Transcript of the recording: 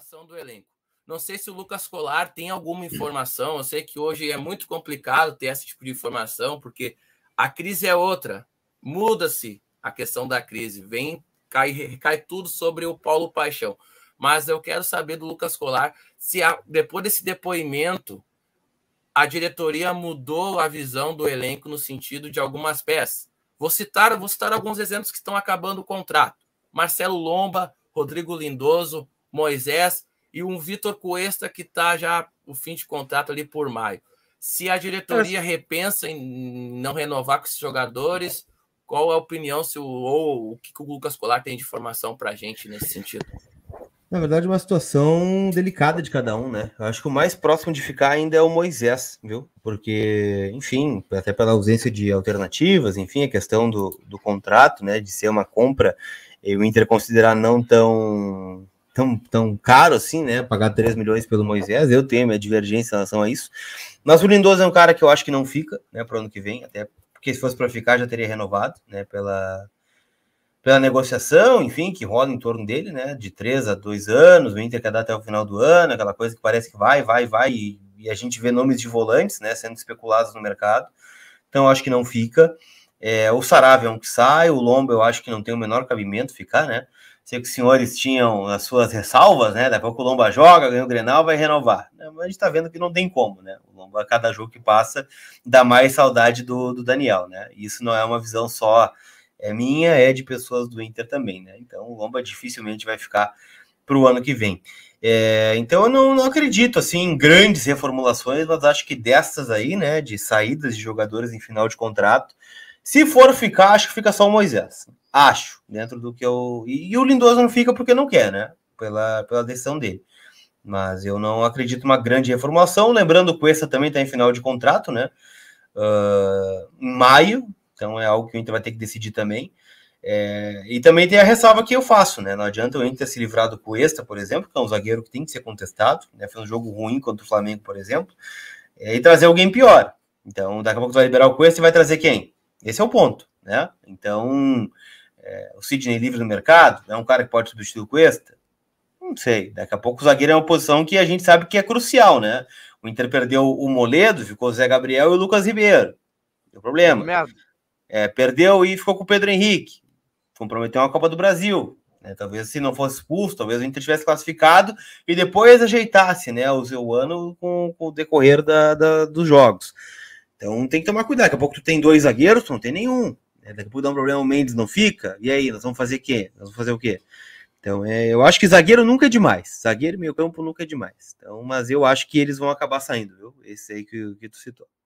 formação do elenco. Não sei se o Lucas Colar tem alguma informação. Eu sei que hoje é muito complicado ter esse tipo de informação, porque a crise é outra. Muda-se a questão da crise. Vem, cai, cai tudo sobre o Paulo Paixão. Mas eu quero saber do Lucas Colar se a, depois desse depoimento a diretoria mudou a visão do elenco no sentido de algumas peças. Vou citar, vou citar alguns exemplos que estão acabando o contrato. Marcelo Lomba, Rodrigo Lindoso, Moisés e um Vitor Cuesta que está já o fim de contrato ali por maio. Se a diretoria repensa em não renovar com esses jogadores, qual a opinião se o, ou o que o Lucas Colar tem de informação para a gente nesse sentido? Na verdade, é uma situação delicada de cada um, né? Eu acho que o mais próximo de ficar ainda é o Moisés, viu? Porque, enfim, até pela ausência de alternativas, enfim, a questão do, do contrato, né? De ser uma compra, o Inter considerar não tão tão, tão caro assim, né? Pagar 3 milhões pelo Moisés, eu tenho minha divergência em relação a isso. Mas o Lindoso é um cara que eu acho que não fica, né, para o ano que vem, até porque se fosse para ficar já teria renovado, né, pela, pela negociação, enfim, que rola em torno dele, né, de 3 a 2 anos, o Inter quer dar até o final do ano, aquela coisa que parece que vai, vai, vai, e, e a gente vê nomes de volantes, né, sendo especulados no mercado. Então acho que não fica. É, o Sarávia é um que sai, o Lomba eu acho que não tem o menor cabimento ficar, né? Sei que os senhores tinham as suas ressalvas, né? Daqui a pouco o Lomba joga, ganha o Grenal, vai renovar. Mas a gente está vendo que não tem como, né? O Lomba, a cada jogo que passa, dá mais saudade do, do Daniel, né? E isso não é uma visão só é minha, é de pessoas do Inter também, né? Então o Lomba dificilmente vai ficar para o ano que vem. É, então eu não, não, acredito assim em grandes reformulações, mas acho que dessas aí, né, de saídas de jogadores em final de contrato, se for ficar, acho que fica só o Moisés. Acho, dentro do que eu. E, e o Lindoso não fica porque não quer, né? Pela, pela decisão dele. Mas eu não acredito uma grande reformulação. Lembrando que o Cuesta também está em final de contrato, né? Uh, em maio, então é algo que o Inter vai ter que decidir também. É, e também tem a ressalva que eu faço, né? Não adianta o Inter se livrar do Cuesta, por exemplo, que é um zagueiro que tem que ser contestado, né? foi um jogo ruim contra o Flamengo, por exemplo, é, e trazer alguém pior. Então, daqui a pouco tu vai liberar o Cuesta e vai trazer quem? Esse é o ponto, né? Então, é, o Sidney livre no mercado é um cara que pode substituir o Cuesta? Não sei. Daqui a pouco o zagueiro é uma posição que a gente sabe que é crucial, né? O Inter perdeu o Moledo, ficou o Zé Gabriel e o Lucas Ribeiro. Deu problema. É, perdeu e ficou com o Pedro Henrique. Comprometeu uma Copa do Brasil. Né? Talvez se não fosse expulso, talvez o Inter tivesse classificado e depois ajeitasse né, o seu ano com, com o decorrer da, da, dos jogos. Então tem que tomar cuidado. Daqui a pouco tu tem dois zagueiros, tu não tem nenhum. É, daqui a pouco dá um problema, o Mendes não fica. E aí, nós vamos fazer o quê? Nós vamos fazer o quê? Então, é, eu acho que zagueiro nunca é demais. Zagueiro e meio campo nunca é demais. Então, mas eu acho que eles vão acabar saindo, viu? Esse aí que, que tu citou.